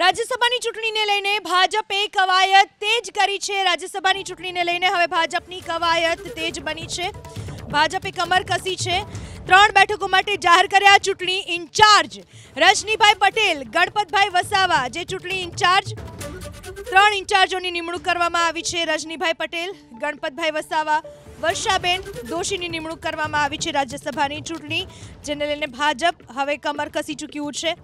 રાજ્યસભાની ચૂંટણીને લઈને ભાજપે કવાયત તેજ કરી છે રાજ્યસભાની ચૂંટણીને લઈને હવે ભાજપની કવાયત તેજ બની છે ભાજપે કમર કસી છે ત્રણ બેઠકો માટે જાહેર કર્યા ચૂંટણી ઇન્ચાર્જ રજનીભાઈ પટેલ ગણપતભાઈ વસાવા જે ચૂંટણી ઇન્ચાર્જ ત્રણ ઇન્ચાર્જોની નિમણૂક કરવામાં આવી છે રજનીભાઈ પટેલ ગણપતભાઈ વસાવા વર્ષાબેન દોશીની નિમણૂક કરવામાં આવી છે રાજ્યસભાની ચૂંટણી જેને લઈને ભાજપ હવે કમર કસી ચૂક્યું છે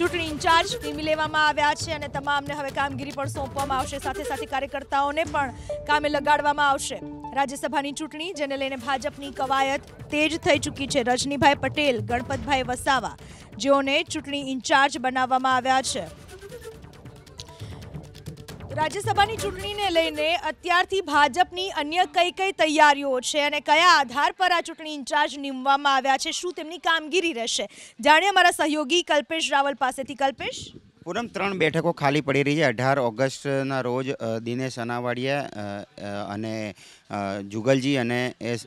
ચૂંટણી ઇન્ચાર્જ નીમી લેવામાં આવ્યા છે અને તમામને હવે કામગીરી પણ સોંપવામાં આવશે સાથે સાથે કાર્યકર્તાઓને પણ કામે લગાડવામાં આવશે રાજ્યસભાની ચૂંટણી જેને લઈને ભાજપની કવાયત તેજ થઈ ચૂકી છે રજનીભાઈ પટેલ ગણપતભાઈ વસાવા જેઓને ચૂંટણી ઇન્ચાર્જ બનાવવામાં આવ્યા છે રાજ્યસભાની ચૂંટણીને લઈને અત્યારથી ભાજપની અન્ય કઈ કઈ તૈયારીઓ છે અને કયા આધાર પર આ ચૂંટણી ઇન્ચાર્જ નિમવામાં આવ્યા છે શું તેમની કામગીરી રહેશે જાણીએ અમારા સહયોગી કલ્પેશ રાવલ પાસેથી કલ્પેશ પૂનમ ત્રણ બેઠકો ખાલી પડી રહી છે અઢાર ઓગસ્ટના રોજ દિનેશ અનાવાડિયા અને જુગલજી અને એસ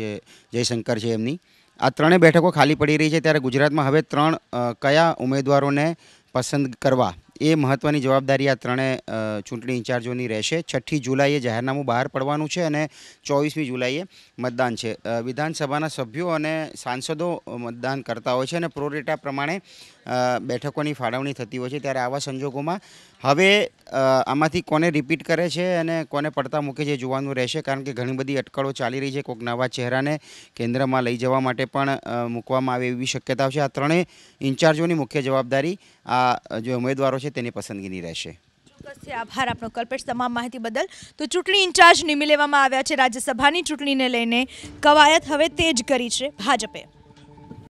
જે જયશંકર છે એમની આ ત્રણેય બેઠકો ખાલી પડી રહી છે ત્યારે ગુજરાતમાં હવે ત્રણ કયા ઉમેદવારોને પસંદ કરવા એ મહત્ત્વની જવાબદારી આ ત્રણે ચૂંટણી ઇન્ચાર્જોની રહેશે છઠ્ઠી જુલાઈએ જાહેરનામું બહાર પડવાનું છે અને ચોવીસમી જુલાઈએ મતદાન છે વિધાનસભાના સભ્યો અને સાંસદો મતદાન કરતા હોય છે અને પ્રોરેટા પ્રમાણે બેઠકોની ફાળવણી થતી હોય છે ત્યારે આવા સંજોગોમાં હવે આમાંથી કોને રિપીટ કરે છે અને કોને પડતા મૂકે છે જોવાનું રહેશે કારણ કે ઘણી બધી અટકળો ચાલી રહી છે કોઈક નવા ચહેરાને કેન્દ્રમાં લઈ જવા માટે પણ મૂકવામાં આવે એવી શક્યતાઓ છે આ ત્રણેય ઇન્ચાર્જોની મુખ્ય જવાબદારી આ જે ઉમેદવારો છે તેની પસંદગીની રહેશે ચોક્કસથી આભાર આપનો કલ્પેશ તમામ માહિતી બદલ તો ચૂંટણી ઇન્ચાર્જ નીમી લેવામાં આવ્યા છે રાજ્યસભાની ચૂંટણીને લઈને કવાયત હવે તેજ કરી છે ભાજપે